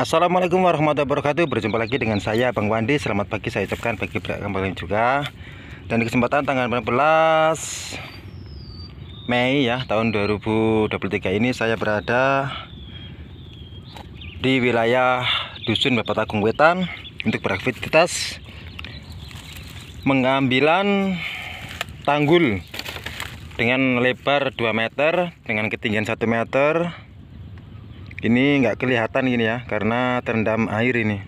Assalamualaikum warahmatullahi wabarakatuh Berjumpa lagi dengan saya Bang Wandi Selamat pagi saya ucapkan bagi pihak juga Dan di kesempatan tanggal 19 Mei ya tahun 2023 ini saya berada Di wilayah Dusun Bapak Tagung Wetan Untuk beraktivitas Mengambilan tanggul Dengan lebar 2 meter Dengan ketinggian 1 meter ini nggak kelihatan gini ya karena terendam air ini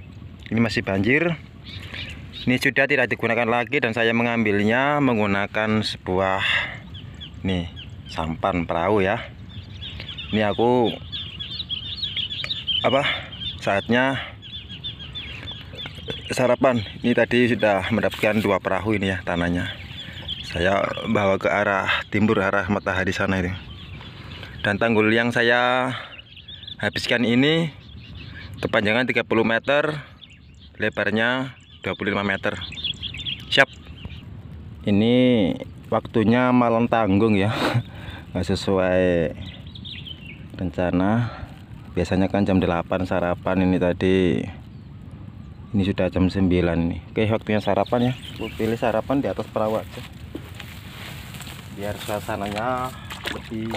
ini masih banjir ini sudah tidak digunakan lagi dan saya mengambilnya menggunakan sebuah nih sampan perahu ya ini aku apa saatnya sarapan ini tadi sudah mendapatkan dua perahu ini ya tanahnya saya bawa ke arah timur arah matahari sana ini. dan tanggul yang saya habiskan ini kepanjangan 30 meter lebarnya 25 meter siap ini waktunya malam tanggung ya nggak sesuai rencana biasanya kan jam 8 sarapan ini tadi ini sudah jam 9 nih oke waktunya sarapan ya aku pilih sarapan di atas perahu aja biar suasananya lebih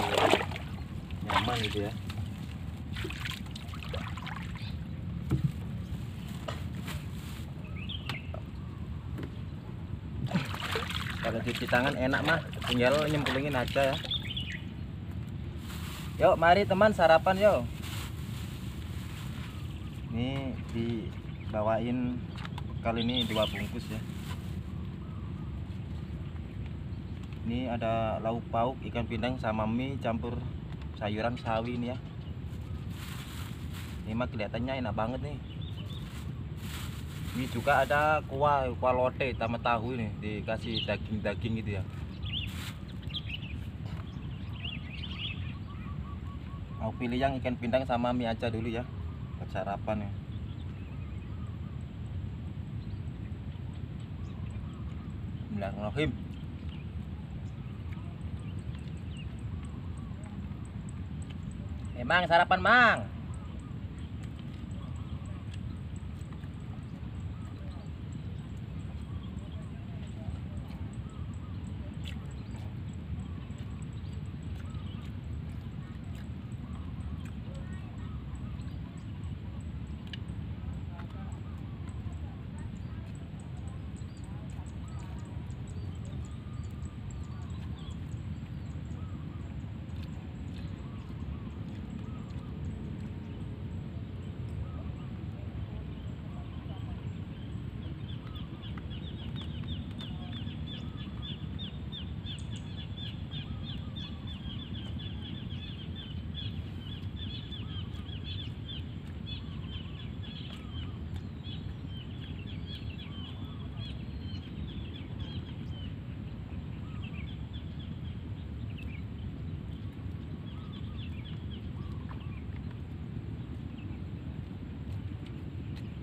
nyaman gitu ya kalau cuci tangan enak mah tinggal nyemplungin aja ya yuk mari teman sarapan yuk ini dibawain kali ini dua bungkus ya ini ada lauk pauk ikan pindang sama mie campur sayuran sawi nih ya ini mah kelihatannya enak banget nih ini juga ada kuah kuah lote sama tahu ini dikasih daging-daging gitu ya mau pilih yang ikan pindang sama mie aja dulu ya buat sarapan ya Bismillahirrahmanirrahim Emang eh, sarapan mang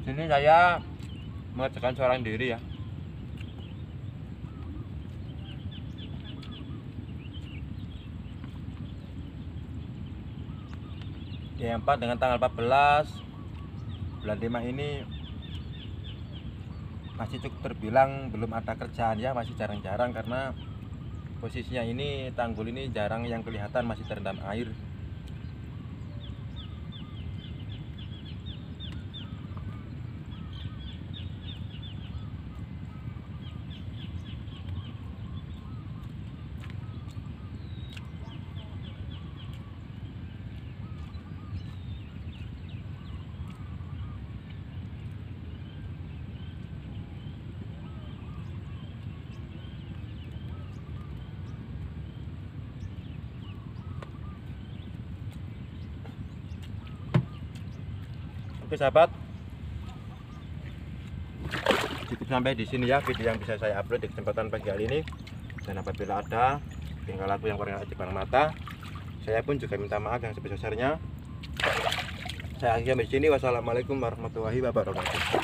sini saya mengerjakan seorang diri ya yang 4 dengan tanggal 14 bulan 5 ini masih cukup terbilang belum ada kerjaan ya masih jarang-jarang karena posisinya ini tanggul ini jarang yang kelihatan masih terendam air Oke sahabat, cukup sampai di sini ya video yang bisa saya upload di kesempatan pagi hari ini. Dan apabila ada tinggal aku yang kurang aja barang mata, saya pun juga minta maaf yang sebesar-besarnya. Saya akhirnya di sini. Wassalamualaikum warahmatullahi wabarakatuh.